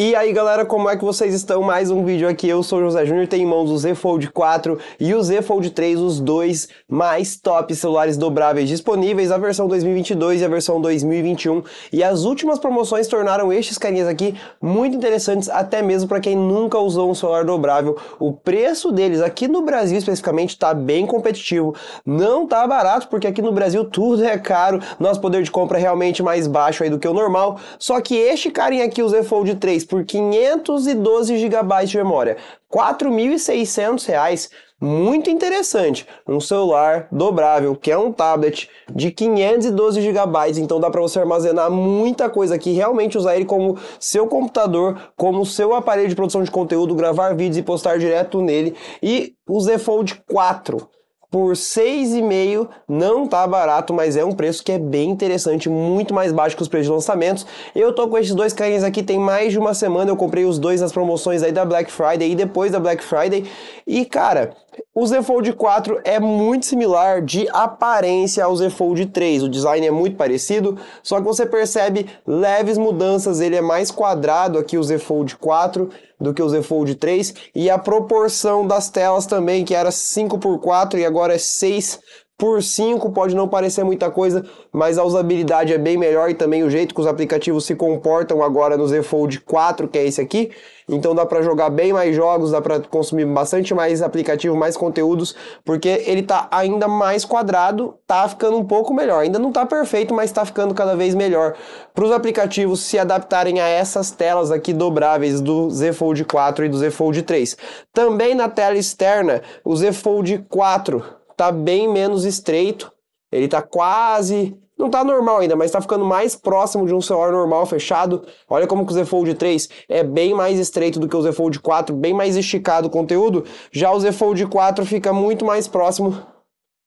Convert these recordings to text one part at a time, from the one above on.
E aí galera, como é que vocês estão? Mais um vídeo aqui, eu sou o José Júnior, tenho em mãos o Z Fold 4 e o Z Fold 3, os dois mais top celulares dobráveis disponíveis, a versão 2022 e a versão 2021. E as últimas promoções tornaram estes carinhas aqui muito interessantes, até mesmo para quem nunca usou um celular dobrável. O preço deles aqui no Brasil especificamente está bem competitivo, não tá barato porque aqui no Brasil tudo é caro, nosso poder de compra é realmente mais baixo aí do que o normal, só que este carinha aqui, o Z Fold 3, por 512 GB de memória, R$ 4.600, muito interessante, um celular dobrável, que é um tablet de 512 GB, então dá para você armazenar muita coisa aqui, realmente usar ele como seu computador, como seu aparelho de produção de conteúdo, gravar vídeos e postar direto nele, e o Z Fold 4, por 6,5 não tá barato, mas é um preço que é bem interessante, muito mais baixo que os preços de lançamentos. Eu tô com esses dois carinhas aqui tem mais de uma semana, eu comprei os dois nas promoções aí da Black Friday e depois da Black Friday. E cara, o Z Fold 4 é muito similar de aparência ao Z Fold 3. O design é muito parecido, só que você percebe leves mudanças. Ele é mais quadrado aqui o Z Fold 4 do que o Z Fold 3 e a proporção das telas também, que era 5 por 4 e agora é 6 por 5 pode não parecer muita coisa, mas a usabilidade é bem melhor e também o jeito que os aplicativos se comportam agora no Z Fold 4, que é esse aqui. Então dá para jogar bem mais jogos, dá para consumir bastante mais aplicativo, mais conteúdos, porque ele tá ainda mais quadrado, tá ficando um pouco melhor. Ainda não tá perfeito, mas tá ficando cada vez melhor para os aplicativos se adaptarem a essas telas aqui dobráveis do Z Fold 4 e do Z Fold 3. Também na tela externa, o Z Fold 4 tá bem menos estreito. Ele tá quase. Não tá normal ainda, mas tá ficando mais próximo de um celular normal fechado. Olha como que o Z Fold 3 é bem mais estreito do que o Z Fold 4, bem mais esticado o conteúdo. Já o Z Fold 4 fica muito mais próximo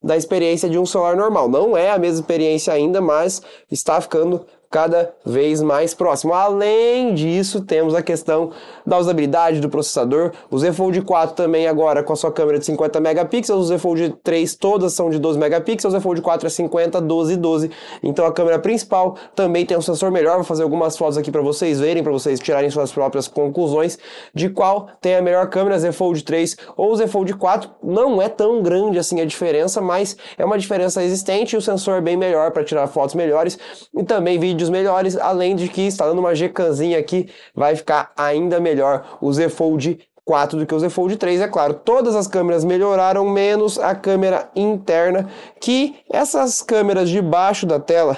da experiência de um celular normal. Não é a mesma experiência ainda, mas está ficando cada vez mais próximo. Além disso, temos a questão da usabilidade do processador. O Z Fold 4 também agora com a sua câmera de 50 megapixels, o Z Fold 3 todas são de 12 megapixels, o Z Fold 4 é 50, 12 e 12. Então a câmera principal também tem um sensor melhor. Vou fazer algumas fotos aqui para vocês verem, para vocês tirarem suas próprias conclusões de qual tem a melhor câmera, Z Fold 3 ou Z Fold 4. Não é tão grande assim a diferença, mas é uma diferença existente o sensor é bem melhor para tirar fotos melhores e também vídeo áudios melhores, além de que instalando uma Gcanzinha aqui vai ficar ainda melhor o Z Fold 4 do que o Z Fold 3, é claro. Todas as câmeras melhoraram, menos a câmera interna, que essas câmeras de baixo da tela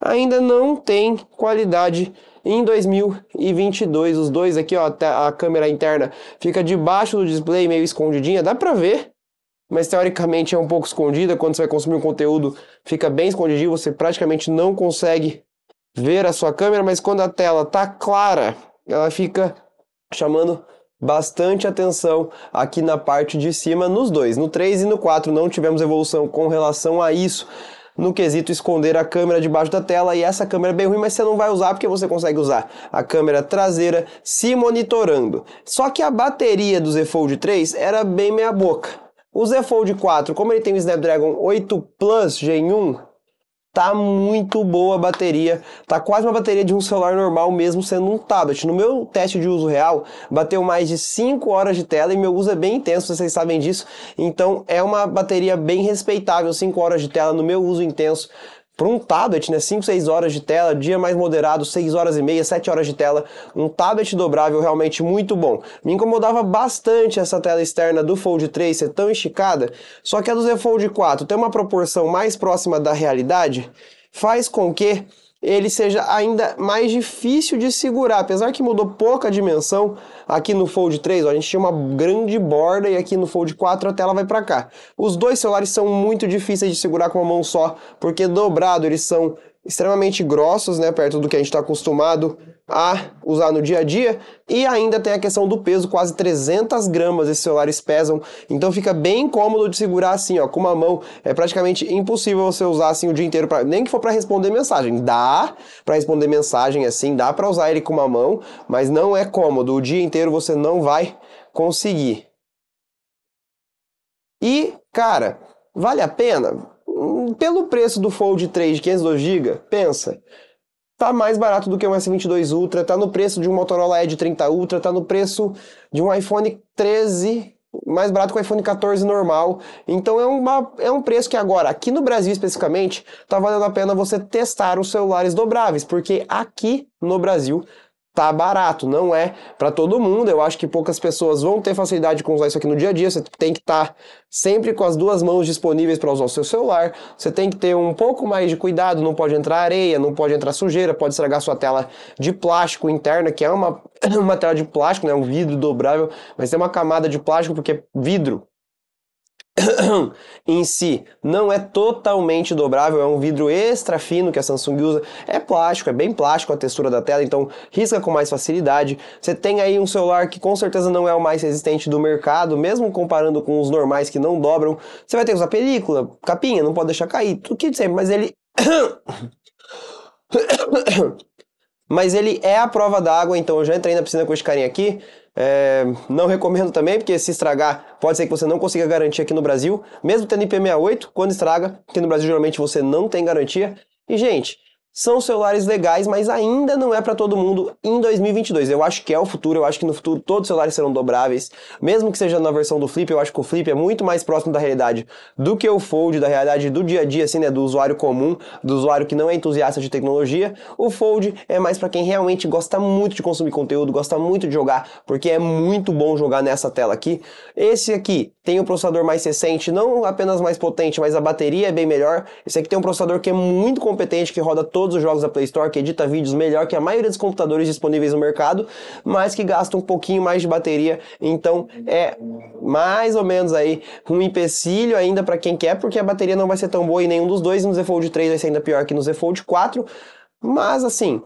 ainda não tem qualidade em 2022. Os dois aqui, ó, a câmera interna fica debaixo do display, meio escondidinha, dá pra ver, mas teoricamente é um pouco escondida. Quando você vai consumir um conteúdo, fica bem escondidinho, você praticamente não consegue ver a sua câmera, mas quando a tela tá clara, ela fica chamando bastante atenção aqui na parte de cima nos dois. No 3 e no 4 não tivemos evolução com relação a isso. No quesito esconder a câmera debaixo da tela, e essa câmera é bem ruim, mas você não vai usar porque você consegue usar a câmera traseira se monitorando. Só que a bateria do Z Fold 3 era bem meia-boca. O Z Fold 4, como ele tem o Snapdragon 8 Plus Gen 1, Tá muito boa a bateria, tá quase uma bateria de um celular normal mesmo sendo um tablet. No meu teste de uso real, bateu mais de 5 horas de tela e meu uso é bem intenso, vocês sabem disso. Então é uma bateria bem respeitável, 5 horas de tela no meu uso intenso para um tablet, né, 5, 6 horas de tela, dia mais moderado, 6 horas e meia, 7 horas de tela, um tablet dobrável realmente muito bom. Me incomodava bastante essa tela externa do Fold 3 ser tão esticada, só que a do Z Fold 4 ter uma proporção mais próxima da realidade, faz com que ele seja ainda mais difícil de segurar. Apesar que mudou pouca dimensão, aqui no Fold 3 ó, a gente tinha uma grande borda e aqui no Fold 4 a tela vai para cá. Os dois celulares são muito difíceis de segurar com uma mão só, porque dobrado eles são extremamente grossos, né, perto do que a gente está acostumado a usar no dia a dia. E ainda tem a questão do peso, quase 300 gramas esses celulares pesam, então fica bem incômodo de segurar assim, ó, com uma mão. É praticamente impossível você usar assim o dia inteiro, pra, nem que for para responder mensagem. Dá para responder mensagem assim, dá para usar ele com uma mão, mas não é cômodo. O dia inteiro você não vai conseguir. E, cara, vale a pena? Hum, pelo preço do Fold 3 de 502 GB, pensa tá mais barato do que um S22 Ultra, tá no preço de um Motorola Edge 30 Ultra, tá no preço de um iPhone 13 mais barato que o iPhone 14 normal. Então é, uma, é um preço que agora, aqui no Brasil especificamente, tá valendo a pena você testar os celulares dobráveis, porque aqui no Brasil tá barato, não é para todo mundo. Eu acho que poucas pessoas vão ter facilidade com usar isso aqui no dia a dia. Você tem que estar tá sempre com as duas mãos disponíveis para usar o seu celular. Você tem que ter um pouco mais de cuidado, não pode entrar areia, não pode entrar sujeira, pode estragar sua tela de plástico interna, que é uma uma tela de plástico, né, um vidro dobrável, mas tem uma camada de plástico porque vidro em si não é totalmente dobrável, é um vidro extra fino que a Samsung usa. É plástico, é bem plástico a textura da tela, então risca com mais facilidade. Você tem aí um celular que com certeza não é o mais resistente do mercado, mesmo comparando com os normais que não dobram. Você vai ter que usar película, capinha, não pode deixar cair, tudo que sempre, mas ele. mas ele é a prova d'água, então eu já entrei na piscina com esse carinha aqui. É, não recomendo também, porque se estragar, pode ser que você não consiga garantir aqui no Brasil. Mesmo tendo IP68, quando estraga, aqui no Brasil geralmente você não tem garantia. E, gente, são celulares legais, mas ainda não é para todo mundo em 2022. Eu acho que é o futuro, eu acho que no futuro todos os celulares serão dobráveis, mesmo que seja na versão do Flip, eu acho que o Flip é muito mais próximo da realidade do que o Fold, da realidade do dia a dia, assim, né, do usuário comum, do usuário que não é entusiasta de tecnologia. O Fold é mais para quem realmente gosta muito de consumir conteúdo, gosta muito de jogar, porque é muito bom jogar nessa tela aqui. Esse aqui tem o um processador mais recente, não apenas mais potente, mas a bateria é bem melhor. Esse aqui tem um processador que é muito competente, que roda todo todos os jogos da Play Store, que edita vídeos melhor que a maioria dos computadores disponíveis no mercado, mas que gasta um pouquinho mais de bateria. Então é mais ou menos aí um empecilho ainda para quem quer, porque a bateria não vai ser tão boa em nenhum dos dois, e no Z Fold 3 vai ser ainda pior que no Z Fold 4. Mas assim,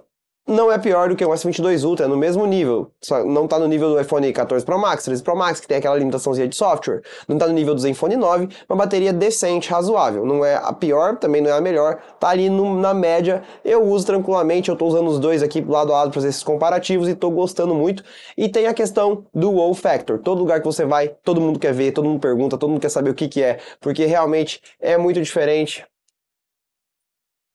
não é pior do que um S22 Ultra, é no mesmo nível. Só não tá no nível do iPhone 14 Pro Max, 13 Pro Max, que tem aquela limitaçãozinha de software. Não tá no nível do Zenfone 9, uma bateria decente, razoável. Não é a pior, também não é a melhor. Tá ali no, na média. Eu uso tranquilamente, eu tô usando os dois aqui lado a lado para fazer esses comparativos e tô gostando muito. E tem a questão do wow factor. Todo lugar que você vai, todo mundo quer ver, todo mundo pergunta, todo mundo quer saber o que que é, porque realmente é muito diferente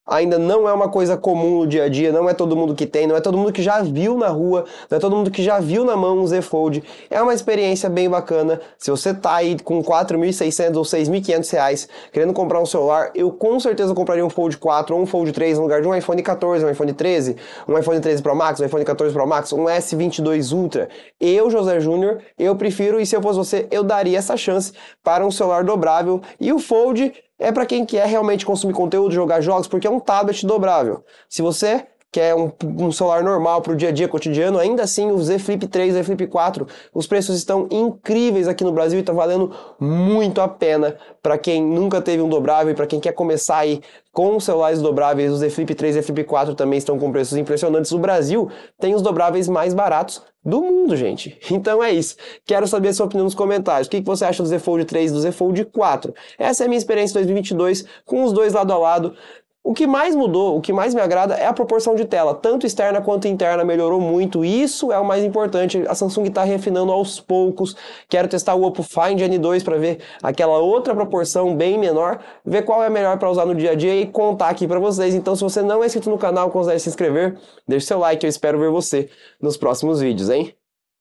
ainda não é uma coisa comum no dia a dia, não é todo mundo que tem, não é todo mundo que já viu na rua, não é todo mundo que já viu na mão um Z Fold. É uma experiência bem bacana. Se você tá aí com 4.600 ou 6.500 reais querendo comprar um celular, eu com certeza compraria um Fold 4 ou um Fold 3 no lugar de um iPhone 14, um iPhone 13, um iPhone 13 Pro Max, um iPhone 14 Pro Max, um S22 Ultra. Eu, José Júnior, eu prefiro e se eu fosse você, eu daria essa chance para um celular dobrável e o Fold é para quem quer realmente consumir conteúdo, jogar jogos, porque é um tablet dobrável. Se você que é um, um celular normal para o dia a dia cotidiano, ainda assim o Z Flip 3, Z Flip 4, os preços estão incríveis aqui no Brasil e está valendo muito a pena para quem nunca teve um dobrável, para quem quer começar aí com celulares dobráveis, o Z Flip 3 e Z Flip 4 também estão com preços impressionantes. O Brasil tem os dobráveis mais baratos do mundo, gente. Então é isso. Quero saber a sua opinião nos comentários. O que você acha do Z Fold 3 e do Z Fold 4? Essa é a minha experiência em 2022 com os dois lado a lado. O que mais mudou, o que mais me agrada é a proporção de tela, tanto externa quanto interna melhorou muito. Isso é o mais importante. A Samsung está refinando aos poucos. Quero testar o Oppo Find N2 para ver aquela outra proporção bem menor, ver qual é melhor para usar no dia a dia e contar aqui para vocês. Então, se você não é inscrito no canal, considere se inscrever, deixe seu like. Eu espero ver você nos próximos vídeos, hein?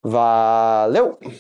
Valeu!